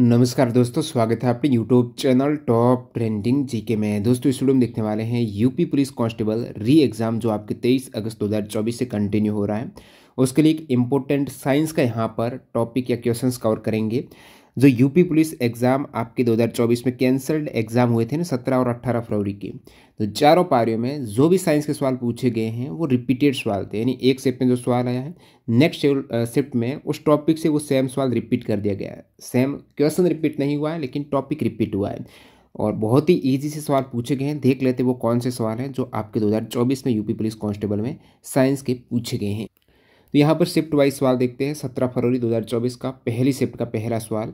नमस्कार दोस्तों स्वागत है आपके YouTube channel top trending GK में दोस्तों इस वीडियो में देखने वाले हैं UP police constable re exam जो आपके 23 अगस्त 2024 से कंटिन्यू हो रहा है उसके लिए एक इम्पोर्टेंट साइंस का यहाँ पर टॉपिक या क्वेश्चंस कवर करेंगे जो यूपी पुलिस एग्ज़ाम आपके 2024 में कैंसल्ड एग्ज़ाम हुए थे ना सत्रह और अट्ठारह फरवरी के तो चारों पारियों में जो भी साइंस के सवाल पूछे गए हैं वो रिपीटेड सवाल थे यानी एक शिफ्ट में जो सवाल आया है नेक्स्ट शिफ्ट में उस टॉपिक से वो सेम सवाल रिपीट कर दिया गया है सेम क्वेश्चन रिपीट नहीं हुआ है लेकिन टॉपिक रिपीट हुआ है और बहुत ही ईजी से सवाल पूछे गए हैं देख लेते वो कौन से सवाल हैं जो आपके दो में यूपी पुलिस कॉन्स्टेबल में साइंस के पूछे गए हैं तो यहाँ पर शिफ्ट वाइज सवाल देखते हैं सत्रह फरवरी चौबीस का पहली शिफ्ट का पहला सवाल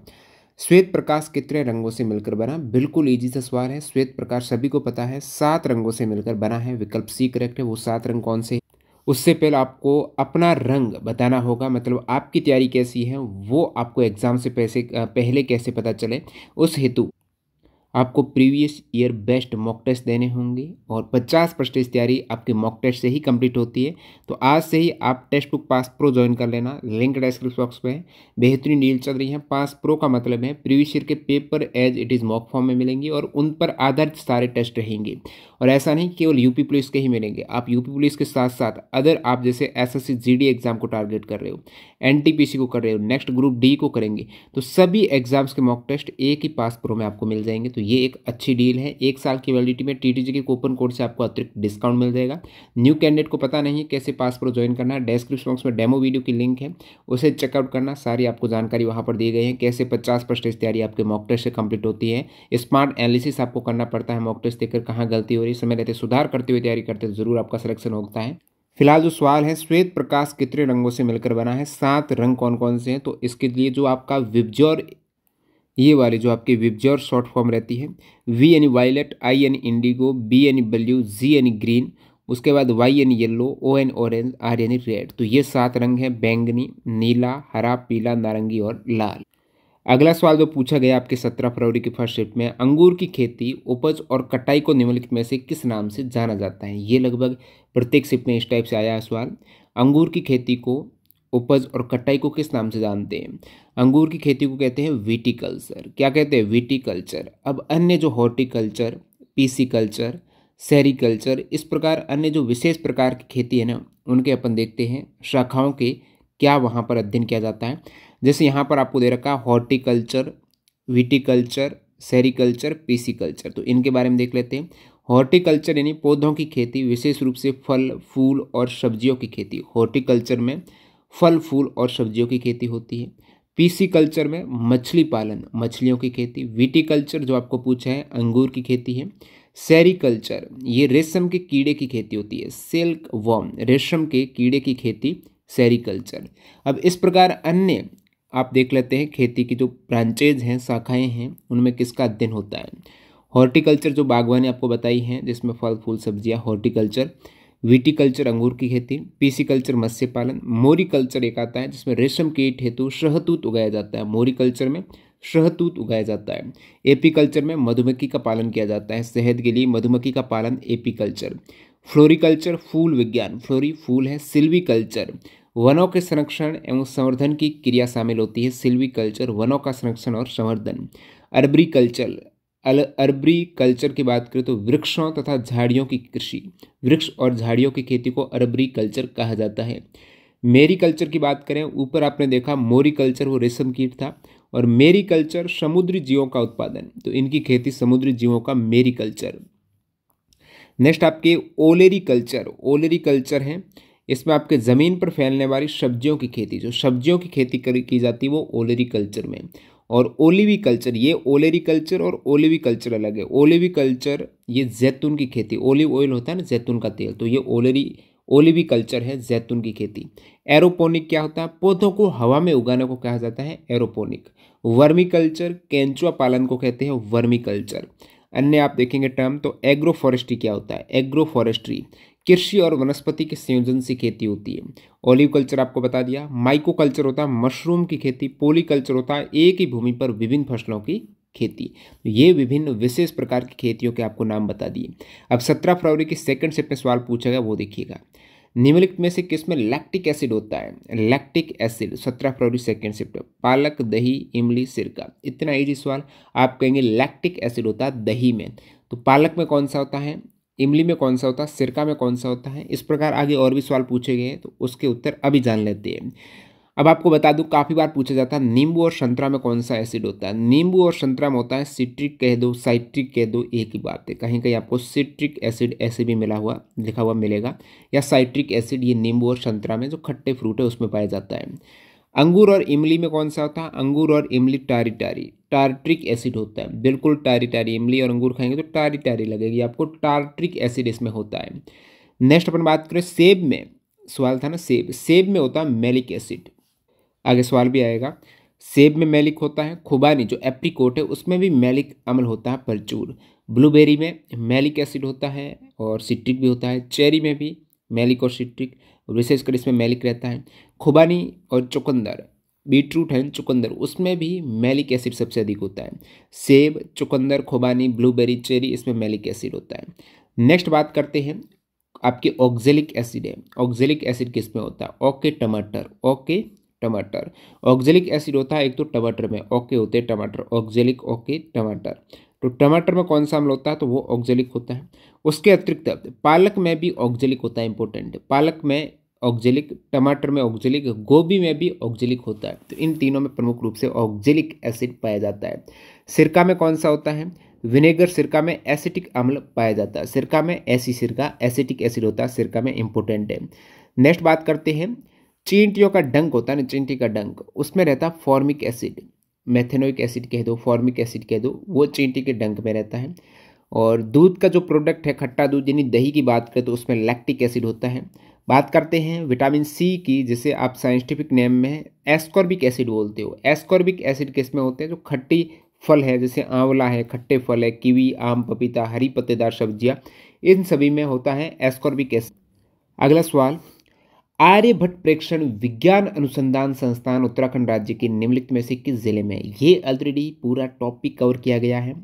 श्वेत प्रकाश कितने रंगों से मिलकर बना बिल्कुल ईजी सा सवाल है श्वेत प्रकाश सभी को पता है सात रंगों से मिलकर बना है विकल्प सी करेक्ट है वो सात रंग कौन से उससे पहले आपको अपना रंग बताना होगा मतलब आपकी तैयारी कैसी है वो आपको एग्ज़ाम से पैसे पहले कैसे पता चले उस हेतु आपको previous year best mock test देने होंगे और 50 परसेंटेज तैयारी आपके मॉक टेस्ट से ही कंप्लीट होती है तो आज से ही आप Testbook pass pro join कर लेना लिंक डिस्क्रिप्शन बॉक्स में बेहतरीन डील चल रही है पास प्रो का मतलब है प्रीवियस ईयर के paper as it is mock form में मिलेंगे और उन पर आधारित सारे टेस्ट रहेंगे और ऐसा नहीं केवल यूपी पुलिस के ही मिलेंगे आप यूपी पुलिस के साथ साथ अदर आप जैसे एस एस एग्ज़ाम को टारगेट कर रहे हो एन को कर रहे हो नेक्स्ट ग्रुप डी को करेंगे तो सभी एग्ज़ाम्स के मॉक टेस्ट एक ही पास प्रो में आपको मिल जाएंगे तो तो ये एक अच्छी डील है एक साल की वैलिडिटी में टी के कूपन कोड से आपको अतिरिक्त डिस्काउंट मिल जाएगा न्यू कैंडिडेट को पता नहीं है कैसे पास ज्वाइन करना है डेस्क्रिप्शन बॉक्स में डेमो वीडियो की लिंक है उसे चेकआउट करना सारी आपको जानकारी वहाँ पर दी गई है कैसे पचास परसेंट तैयारी आपके मॉक टेस्ट से कंप्लीट होती है स्मार्ट एनालिसिस आपको करना पड़ता है मॉक टेस्ट देखकर कहाँ गलती हो रही है समय रहते सुधार करते हुए तैयारी करते जरूर आपका सिलेक्शन होता है फिलहाल जो सवाल है श्वेत प्रकाश कितने रंगों से मिलकर बना है सात रंग कौन कौन से हैं तो इसके लिए जो आपका विबजोर ये वाले जो आपके विब्जर शॉर्ट फॉर्म रहती है वी यानी वायलेट आई यानी इंडिगो बी यानी ब्लू जी यानी ग्रीन उसके बाद वाई यानी येल्लो ओ एन ऑरेंज आर यानी रेड तो ये सात रंग हैं बैंगनी नीला हरा पीला नारंगी और लाल अगला सवाल जो पूछा गया आपके सत्रह फरवरी की फर्स्ट शिफ्ट में अंगूर की खेती उपज और कटाई को निम्नलिखित में से किस नाम से जाना जाता है ये लगभग प्रत्येक शिफ्ट में इस टाइप से आया है सवाल अंगूर की खेती को उपज और कटाई को किस नाम से जानते हैं अंगूर की खेती को कहते हैं विटिकल्चर क्या कहते हैं विटिकल्चर अब अन्य जो हॉर्टिकल्चर पीसी कल्चर सेरिकल्चर इस प्रकार अन्य जो विशेष प्रकार की खेती है ना उनके अपन देखते हैं शाखाओं के क्या वहाँ पर अध्ययन किया जाता है जैसे यहाँ पर आपको दे रखा है हॉर्टिकल्चर विटिकल्चर सेरिकल्चर कल्चर तो इनके बारे में देख लेते हैं हॉर्टिकल्चर यानी पौधों की खेती विशेष रूप से फल फूल और सब्जियों की खेती हॉर्टिकल्चर में फल फूल और सब्जियों की खेती होती है पीसी कल्चर में मछली पालन मछलियों की खेती वीटी कल्चर जो आपको पूछा है अंगूर की खेती है सैरी कल्चर ये रेशम के कीड़े की खेती होती है सिल्क वॉम रेशम के कीड़े की खेती सैरी कल्चर अब इस प्रकार अन्य आप देख लेते हैं खेती की जो ब्रांचेज हैं शाखाएं हैं उनमें किसका अध्ययन होता है हॉर्टिकल्चर जो बागवानी आपको बताई है जिसमें फल फूल सब्जियां हॉर्टिकल्चर वीटी कल्चर अंगूर की खेती पीसी कल्चर मत्स्य पालन मोरी कल्चर एक आता है जिसमें रेशम कीट हेतु शहतूत उगाया जाता है मोरी कल्चर में शहतूत उगाया जाता है एपी कल्चर में मधुमक्खी का पालन किया जाता है सेहत के लिए मधुमक्खी का पालन एपी कल्चर फ्लोरिकल्चर फूल विज्ञान फ्लोरी फूल है सिल्वी कल्चर वनों के संरक्षण एवं संवर्धन की क्रिया शामिल होती है सिल्वी कल्चर वनों का संरक्षण और संवर्धन अरबरी कल्चर अल अरबरी कल्चर की बात करें तो वृक्षों तथा झाड़ियों की कृषि वृक्ष और झाड़ियों की खेती को अरबरी कल्चर कहा जाता है मेरी कल्चर की बात करें ऊपर आपने देखा मोरी कल्चर वो रेशम कीट था और मेरी कल्चर समुद्री जीवों का उत्पादन तो इनकी खेती समुद्री जीवों का मेरी कल्चर नेक्स्ट आपके ओलेरी कल्चर ओलेरी कल्चर है इसमें आपके ज़मीन पर फैलने वाली सब्जियों की खेती जो सब्जियों की खेती की जाती है वो ओलेरी कल्चर में और ओलिवी कल्चर ये ओलेरी कल्चर और ओलिवी कल्चर अलग है ओलिवी कल्चर ये जैतून की खेती ओलिव ऑयल होता है ना जैतून का तेल तो ये ओलेरी ओलिवी कल्चर है जैतून की खेती एरोपोनिक क्या होता है पौधों को हवा में उगाने को कहा जाता है एरोपोनिक वर्मी कल्चर कैंचुआ पालन को कहते हैं वर्मी कल्चर अन्य आप देखेंगे टर्म तो एग्रो फॉरेस्ट्री क्या होता है एग्रो फॉरेस्ट्री कृषि और वनस्पति के संयोजन से खेती होती है ओलिव कल्चर आपको बता दिया माइको कल्चर होता है मशरूम की खेती पोली कल्चर होता है एक ही भूमि पर विभिन्न फसलों की खेती तो ये विभिन्न विशेष प्रकार की खेतियों के आपको नाम बता दिए अब सत्रह फरवरी के सेकंड शिफ्ट में सवाल पूछा गया वो देखिएगा निम्नलिखित में से किस में लैक्टिक एसिड होता है लैक्टिक एसिड सत्रह फरवरी सेकेंड शिफ्ट पालक दही इमली सिरका इतना ईजी सवाल आप कहेंगे लैक्टिक एसिड होता है दही में तो पालक में कौन सा होता है इमली में कौन सा होता है सिरका में कौन सा होता है इस प्रकार आगे और भी सवाल पूछे गए तो उसके उत्तर अभी जान लेते हैं अब आपको बता दूं काफ़ी बार पूछा जाता है नींबू और संतरा में कौन सा एसिड होता है नींबू और संतरा में होता है सिट्रिक कह दो साइट्रिक कह दो एक ही बात है कहीं कहीं आपको सिट्रिक एसिड ऐसे भी मिला हुआ लिखा हुआ मिलेगा या साइट्रिक एसिड ये नींबू और संतरा में जो खट्टे फ्रूट है उसमें पाया जाता है अंगूर और इमली में कौन सा होता है अंगूर और इमली टारी टारी टार्ट्रिक एसिड होता है बिल्कुल टारी टारी इमली और अंगूर खाएंगे तो टारी टारी लगेगी आपको टार्ट्रिक एसिड इसमें होता है नेक्स्ट अपन बात करें सेब में सवाल था ना सेब सेब में होता है मेलिक एसिड आगे सवाल भी आएगा सेब में मेलिक होता है खुबानी जो एप्रिकोट है उसमें भी मेलिक अमल होता है प्रचूर ब्लूबेरी में मेलिक एसिड होता है और सिट्रिक भी होता है चेरी में भी मैलिक और सिट्रिक विशेषकर इसमें मेलिक रहता है खुबानी और चुकंदर बीटरूट है चुकंदर उसमें भी मेलिक एसिड सबसे अधिक होता है सेब चुकंदर खुबानी ब्लूबेरी चेरी इसमें मेलिक एसिड होता है नेक्स्ट बात करते हैं आपके ऑक्जेलिक एसिड है ऑक्जेलिक एसिड किस में होता है ओके टमाटर ओके टमाटर ऑक्जेलिक एसिड होता है एक तो टमाटर में ओके होते हैं टमाटर ऑक्जेलिक ओके टमाटर तो टमाटर में कौन सा अम्ल होता है तो वो ऑक्जेलिक होता है उसके अतिरिक्त पालक में भी ऑक्जेलिक होता है इंपॉर्टेंट पालक में ऑक्जेलिक टमाटर में ऑक्जेलिक गोभी में भी ऑक्जेलिक होता है तो इन तीनों में प्रमुख रूप से ऑक्जेलिक एसिड पाया जाता है सिरका में कौन सा होता है विनेगर सिरका में एसिटिक अम्ल पाया जाता है सिरका में ऐसी सिरका एसिटिक एसिड होता है सिरका में इंपॉर्टेंट है नेक्स्ट बात करते हैं चींटियों का डंक होता है ना चींटी का डंक उसमें रहता है फॉर्मिक एसिड मैथेनोइक एसिड कह दो फॉर्मिक एसिड कह दो वो चींटी के डंक में रहता है और दूध का जो प्रोडक्ट है खट्टा दूध यानी दही की बात करें तो उसमें लैक्टिक एसिड होता है बात करते हैं विटामिन सी की जिसे आप साइंटिफिक नेम में एस्कॉर्बिक एसिड बोलते हो एस्कॉर्बिक एसिड किस में होते हैं जो खट्टी फल है जैसे आंवला है खट्टे फल है कीवी आम पपीता हरी पत्तेदार सब्जियाँ इन सभी में होता है एस्कॉर्बिक एसिड अगला सवाल आर्यभट्ट प्रेक्षण विज्ञान अनुसंधान संस्थान उत्तराखंड राज्य के निम्नलिखित में से किस जिले में ये ऑलरेडी पूरा टॉपिक कवर किया गया है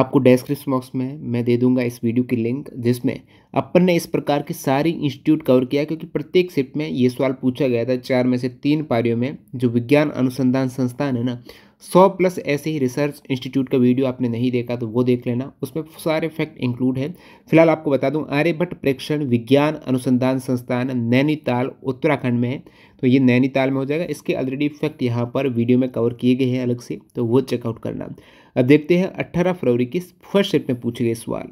आपको डेस्क्रिप्स बॉक्स में मैं दे दूंगा इस वीडियो की लिंक जिसमें अपन ने इस प्रकार के सारे इंस्टीट्यूट कवर किया क्योंकि प्रत्येक शिफ्ट में ये सवाल पूछा गया था चार में से तीन पारियों में जो विज्ञान अनुसंधान संस्थान है ना सौ प्लस ऐसे ही रिसर्च इंस्टीट्यूट का वीडियो आपने नहीं देखा तो वो देख लेना उसमें सारे फैक्ट इंक्लूड है फिलहाल आपको बता दूं आर्यभट्ट प्रेक्षण विज्ञान अनुसंधान संस्थान नैनीताल उत्तराखंड में है तो ये नैनीताल में हो जाएगा इसके ऑलरेडी फैक्ट यहाँ पर वीडियो में कवर किए गए हैं अलग से तो वो चेकआउट करना अब देखते हैं अट्ठारह फरवरी की फर्स्ट शिफ्ट में पूछे गए सवाल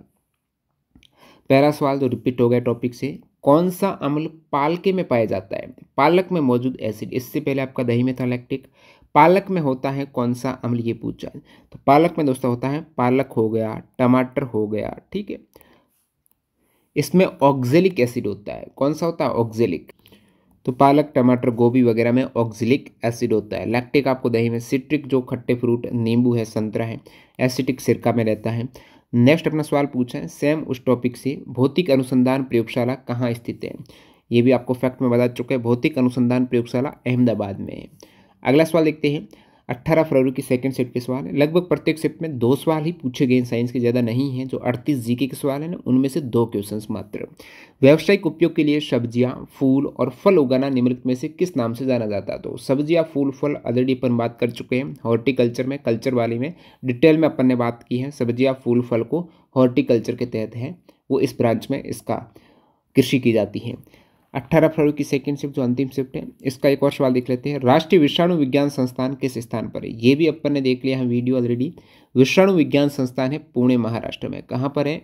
पहला सवाल जो तो रिपीट हो गया टॉपिक से कौन सा अम्ल पालके में पाया जाता है पालक में मौजूद एसिड इससे पहले आपका दही में था लैक्टिक पालक में होता है कौन सा अम्ल ये पूछा तो पालक में दोस्तों होता है पालक हो गया टमाटर हो गया ठीक है इसमें ऑक्जेलिक एसिड होता है कौन सा होता है ऑक्जेलिक तो पालक टमाटर गोभी वगैरह में ऑक्जिलिक एसिड होता है लैक्टिक आपको दही में सिट्रिक जो खट्टे फ्रूट नींबू है संतरा है एसिटिक सिरका में रहता है नेक्स्ट अपना सवाल पूछा है सेम उस टॉपिक से भौतिक अनुसंधान प्रयोगशाला कहाँ स्थित है ये भी आपको फैक्ट में बता चुका है भौतिक अनुसंधान प्रयोगशाला अहमदाबाद में अगला सवाल देखते हैं 18 फरवरी की सेकंड शिफ्ट के सवाल है लगभग प्रत्येक शिफ्ट में दो सवाल ही पूछे गए साइंस के ज़्यादा नहीं हैं जो 38 जीके के सवाल हैं उनमें से दो क्वेश्चंस मात्र व्यावसायिक उपयोग के लिए सब्जियां फूल और फल उगाना निम्नलिखित में से किस नाम से जाना जाता तो सब्जियां फूल फल ऑलरेडी अपन बात कर चुके हैं हॉर्टिकल्चर में कल्चर वाली में डिटेल में अपन ने बात की है सब्जियाँ फूल फल को हॉर्टिकल्चर के तहत है वो इस ब्रांच में इसका कृषि की जाती है अट्ठारह फरवरी की सेकेंड शिफ्ट जो अंतिम शिफ्ट है इसका एक और सवाल देख लेते हैं राष्ट्रीय विषाणु विज्ञान संस्थान किस स्थान पर है ये भी अपन ने देख लिया है वीडियो ऑलरेडी विषाणु विज्ञान संस्थान है पुणे महाराष्ट्र में कहाँ पर है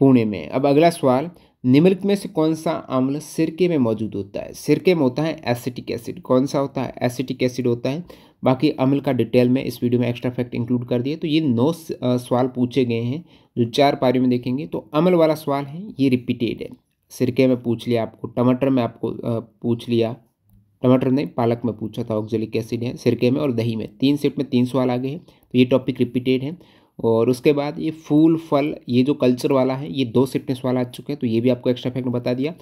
पुणे में अब अगला सवाल निम्नलिखित में से कौन सा अम्ल सिरके में मौजूद होता है सिरके में होता है एसिटिक एसिड कौन सा होता है एसिटिक एसिड होता है बाकी अम्ल का डिटेल में इस वीडियो में एक्स्ट्रा फैक्ट इंक्लूड कर दिए तो ये नौ सवाल पूछे गए हैं जो चार पारियों में देखेंगे तो अम्ल वाला सवाल है ये रिपीटेड है सिरके में पूछ लिया आपको टमाटर में आपको पूछ लिया टमाटर नहीं पालक में पूछा था ऑक्जेलिक एसिड है सिरके में और दही में तीन सेट में तीन सवाल आ गए हैं तो ये टॉपिक रिपीटेड है और उसके बाद ये फूल फल ये जो कल्चर वाला है ये दो सिपनेस वाला आ चुके हैं तो ये भी आपको एक्स्ट्रा फैक्ट बता दिया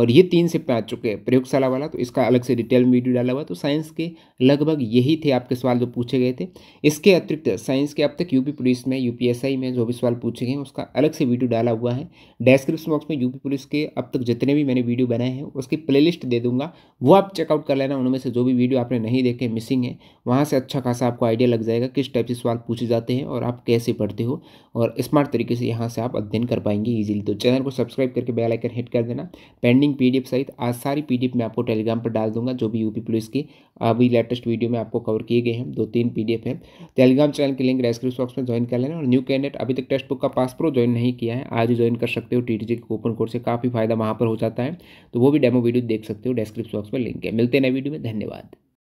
और ये तीन शिफ्ट आ चुके हैं प्रयोगशाला वाला तो इसका अलग से डिटेल में वीडियो डाला हुआ तो साइंस के लगभग यही थे आपके सवाल जो पूछे गए थे इसके अतिरिक्त साइंस के अब तक यूपी पुलिस में यू में जो भी सवाल पूछे गए हैं उसका अलग से वीडियो डाला हुआ है डेस्क्रिप्शन बॉक्स में यूपी पुलिस के अब तक जितने भी मैंने वीडियो बनाए हैं उसकी प्लेलिस्ट दे दूंगा वो आप चेकआउट कर लेना उनमें से जो भी वीडियो आपने नहीं देखे मिसिंग है वहाँ से अच्छा खासा आपको आइडिया लग जाएगा किस टाइप से सवाल पूछे जाते हैं और आप कैसे कैसे पढ़ते हो और स्मार्ट तरीके से यहाँ से आप अध्ययन कर पाएंगे ईजिली तो चैनल को सब्सक्राइब करके बेल आइकन हिट कर देना पेंडिंग पीडीएफ सहित आज सारी पीडीएफ मैं आपको टेलीग्राम पर डाल दूंगा जो भी यूपी पुलिस की अभी लेटेस्ट वीडियो में आपको कवर किए गए हैं दो तीन पी है टेलीग्राम चैनल के लिंक रेस्क्रिप्स बॉक्स में ज्वाइन कर लेना और न्यू कैंडिडेट अभी तक टेस्ट बुक का पास प्रो ज्वाइन नहीं किया है आज ज्वाइन कर सकते हो टी के कूपन कोड से काफ़ी फायदा वहाँ पर हो जाता है तो वो भी डेमो वीडियो देख सकते हो डेस्क्रिप्स बॉक्स में लिंक है मिलते हैं नए वीडियो में धन्यवाद